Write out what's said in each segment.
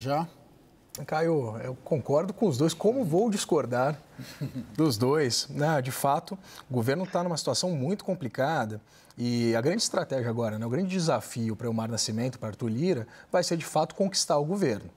Já? Caio, eu concordo com os dois. Como vou discordar dos dois? Né? de fato, o governo está numa situação muito complicada e a grande estratégia agora, né, o grande desafio para o Mar Nascimento, para Arthur Lira, vai ser de fato conquistar o governo.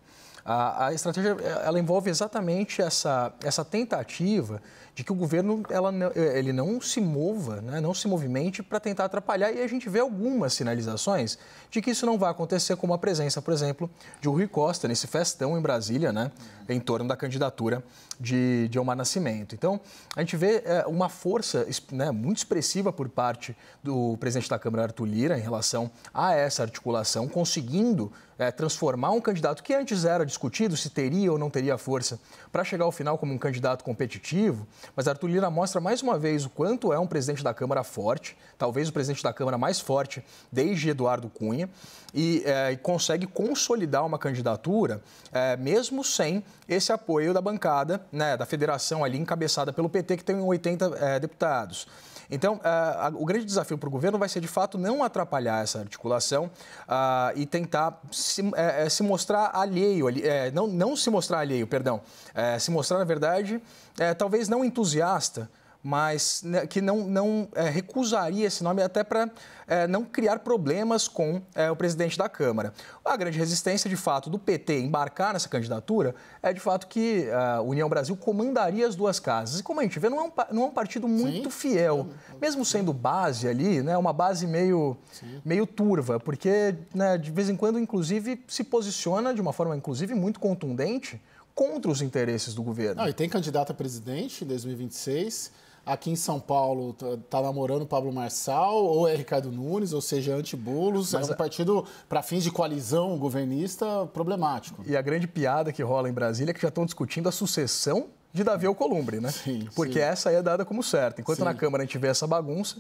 A, a estratégia é, ela envolve exatamente essa, essa tentativa de que o governo ela, é, ele não se mova, né, não se movimente para tentar atrapalhar. E a gente vê algumas sinalizações de que isso não vai acontecer, como a presença, por exemplo, de Rui Costa nesse festão em Brasília, né, em torno da candidatura de Dilma Nascimento. Então, a gente vê é, uma força né, muito expressiva por parte do presidente da Câmara, Arthur Lira, em relação a essa articulação, conseguindo é, transformar um candidato que antes era discutido se teria ou não teria força para chegar ao final como um candidato competitivo, mas Arthur Lira mostra mais uma vez o quanto é um presidente da Câmara forte, talvez o presidente da Câmara mais forte desde Eduardo Cunha, e é, consegue consolidar uma candidatura é, mesmo sem esse apoio da bancada, né, da federação ali encabeçada pelo PT, que tem 80 é, deputados. Então, é, o grande desafio para o governo vai ser, de fato, não atrapalhar essa articulação ah, e tentar se, é, é, se mostrar alheio ali é, não, não se mostrar alheio, perdão, é, se mostrar, na verdade, é, talvez não entusiasta mas né, que não, não é, recusaria esse nome até para é, não criar problemas com é, o presidente da Câmara. A grande resistência, de fato, do PT embarcar nessa candidatura é, de fato, que é, a União Brasil comandaria as duas casas. E, como a gente vê, não é um, não é um partido muito Sim. fiel, mesmo sendo base ali, né, uma base meio, meio turva, porque né, de vez em quando, inclusive, se posiciona de uma forma, inclusive, muito contundente contra os interesses do governo. Ah, e tem candidato a presidente em 2026 aqui em São Paulo está tá namorando Pablo Marçal ou é Ricardo Nunes, ou seja, anti bulos É um a... partido, para fins de coalizão governista, problemático. E a grande piada que rola em Brasília é que já estão discutindo a sucessão de Davi Alcolumbre, né? Sim, Porque sim. essa aí é dada como certa. Enquanto sim. na Câmara a gente vê essa bagunça,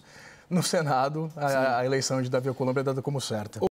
no Senado a, a eleição de Davi Alcolumbre é dada como certa.